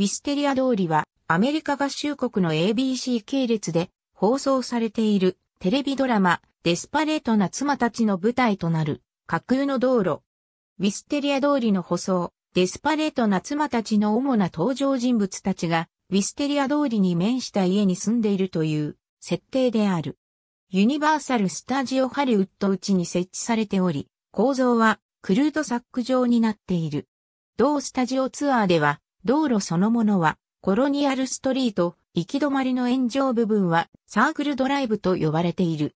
ウィステリア通りはアメリカ合衆国の ABC 系列で放送されているテレビドラマデスパレートな妻たちの舞台となる架空の道路。ウィステリア通りの舗装、デスパレートな妻たちの主な登場人物たちがウィステリア通りに面した家に住んでいるという設定である。ユニバーサル・スタジオ・ハリウッド内に設置されており、構造はクルードサック状になっている。同スタジオツアーでは、道路そのものは、コロニアルストリート、行き止まりの炎上部分は、サークルドライブと呼ばれている。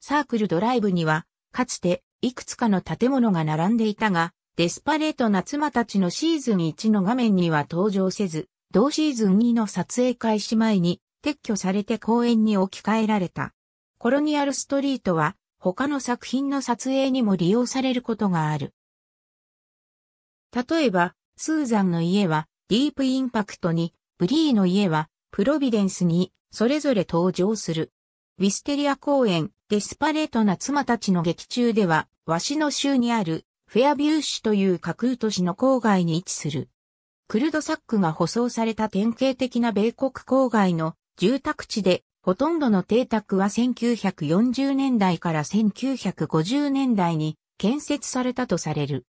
サークルドライブには、かつて、いくつかの建物が並んでいたが、デスパレートな妻たちのシーズン1の画面には登場せず、同シーズン2の撮影開始前に撤去されて公園に置き換えられた。コロニアルストリートは他の作品の撮影にも利用されることがある。例えば、スーザンの家はディープインパクトに、ブリーの家は、プロビデンスに、それぞれ登場する。ウィステリア公園、デスパレートな妻たちの劇中では、ワシの州にある、フェアビュー市という架空都市の郊外に位置する。クルドサックが舗装された典型的な米国郊外の住宅地で、ほとんどの邸宅は1940年代から1950年代に建設されたとされる。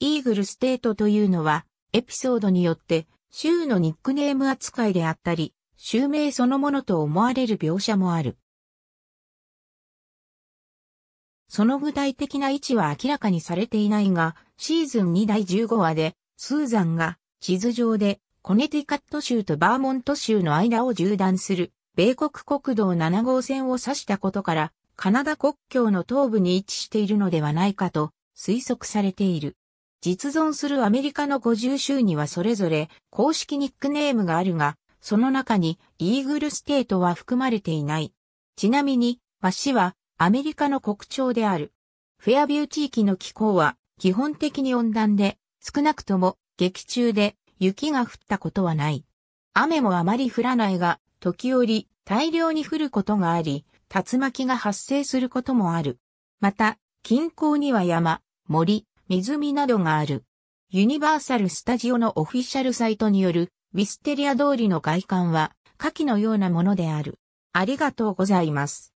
イーグルステートというのは、エピソードによって、州のニックネーム扱いであったり、州名そのものと思われる描写もある。その具体的な位置は明らかにされていないが、シーズン2第15話で、スーザンが地図上でコネティカット州とバーモント州の間を縦断する米国国道7号線を指したことから、カナダ国境の東部に位置しているのではないかと推測されている。実存するアメリカの50州にはそれぞれ公式ニックネームがあるが、その中にイーグルステートは含まれていない。ちなみに、和紙はアメリカの国鳥である。フェアビュー地域の気候は基本的に温暖で、少なくとも劇中で雪が降ったことはない。雨もあまり降らないが、時折大量に降ることがあり、竜巻が発生することもある。また、近郊には山、森、湖などがある。ユニバーサル・スタジオのオフィシャルサイトによる、ウィステリア通りの外観は、下記のようなものである。ありがとうございます。